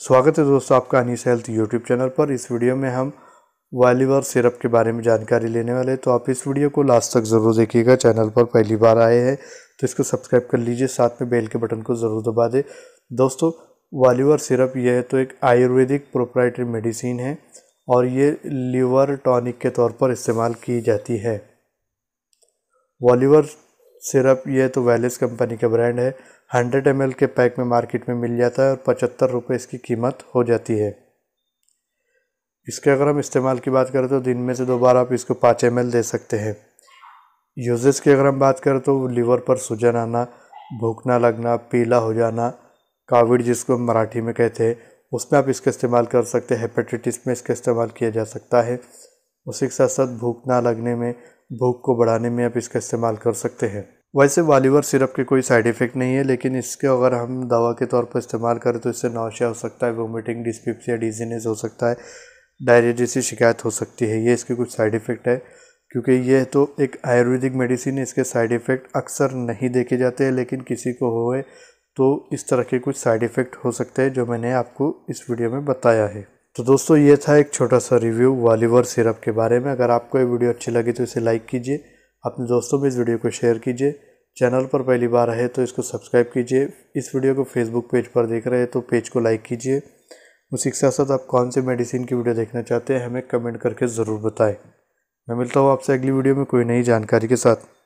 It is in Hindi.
स्वागत है दोस्तों आपका अनिस हेल्थ यूट्यूब चैनल पर इस वीडियो में हम वालीवर सिरप के बारे में जानकारी लेने वाले हैं तो आप इस वीडियो को लास्ट तक ज़रूर देखिएगा चैनल पर पहली बार आए हैं तो इसको सब्सक्राइब कर लीजिए साथ में बेल के बटन को ज़रूर दबा दें दोस्तों वालीवर सिरप यह तो एक आयुर्वेदिक प्रोप्राइटरी मेडिसिन है और ये लीवर टॉनिक के तौर पर इस्तेमाल की जाती है वॉलीवर सिरप ये तो वेलिस कंपनी का ब्रांड है हंड्रेड एम के पैक में मार्केट में मिल जाता है और पचहत्तर रुपये इसकी कीमत हो जाती है इसके अगर हम इस्तेमाल की बात करें तो दिन में से दो बार आप इसको पाँच एम दे सकते हैं यूजेस की अगर हम बात करें तो लीवर पर सूजन आना भूख ना लगना पीला हो जाना काविड जिसको हम मराठी में कहते हैं उसमें आप इसका इस्तेमाल कर सकते हैं हेपेटाइटिस में इसका इस्तेमाल किया जा सकता है उसी के साथ साथ भूख ना लगने में भूख को बढ़ाने में आप इसका इस्तेमाल कर सकते हैं वैसे वालीवर सिरप के कोई साइड इफ़ेक्ट नहीं है लेकिन इसके अगर हम दवा के तौर पर इस्तेमाल करें तो इससे नौशिया हो सकता है वोमिटिंग डिस्पिप्सिया डिजीनेस हो सकता है डायरिया जैसी शिकायत हो सकती है ये इसके कुछ साइड इफ़ेक्ट है क्योंकि ये तो एक आयुर्वेदिक मेडिसिन है इसके साइड इफ़ेक्ट अक्सर नहीं देखे जाते हैं लेकिन किसी को होए तो इस तरह के कुछ साइड इफ़ेक्ट हो सकते हैं जो मैंने आपको इस वीडियो में बताया है तो दोस्तों ये था एक छोटा सा रिव्यू वालीवर सिरप के बारे में अगर आपको ये वीडियो अच्छी लगी तो इसे लाइक कीजिए अपने दोस्तों में इस वीडियो को शेयर कीजिए चैनल पर पहली बार है तो इसको सब्सक्राइब कीजिए इस वीडियो को फेसबुक पेज पर देख रहे हैं तो पेज को लाइक कीजिए उसी के साथ साथ आप कौन से मेडिसिन की वीडियो देखना चाहते हैं हमें कमेंट करके ज़रूर बताएं मैं मिलता हूँ आपसे अगली वीडियो में कोई नई जानकारी के साथ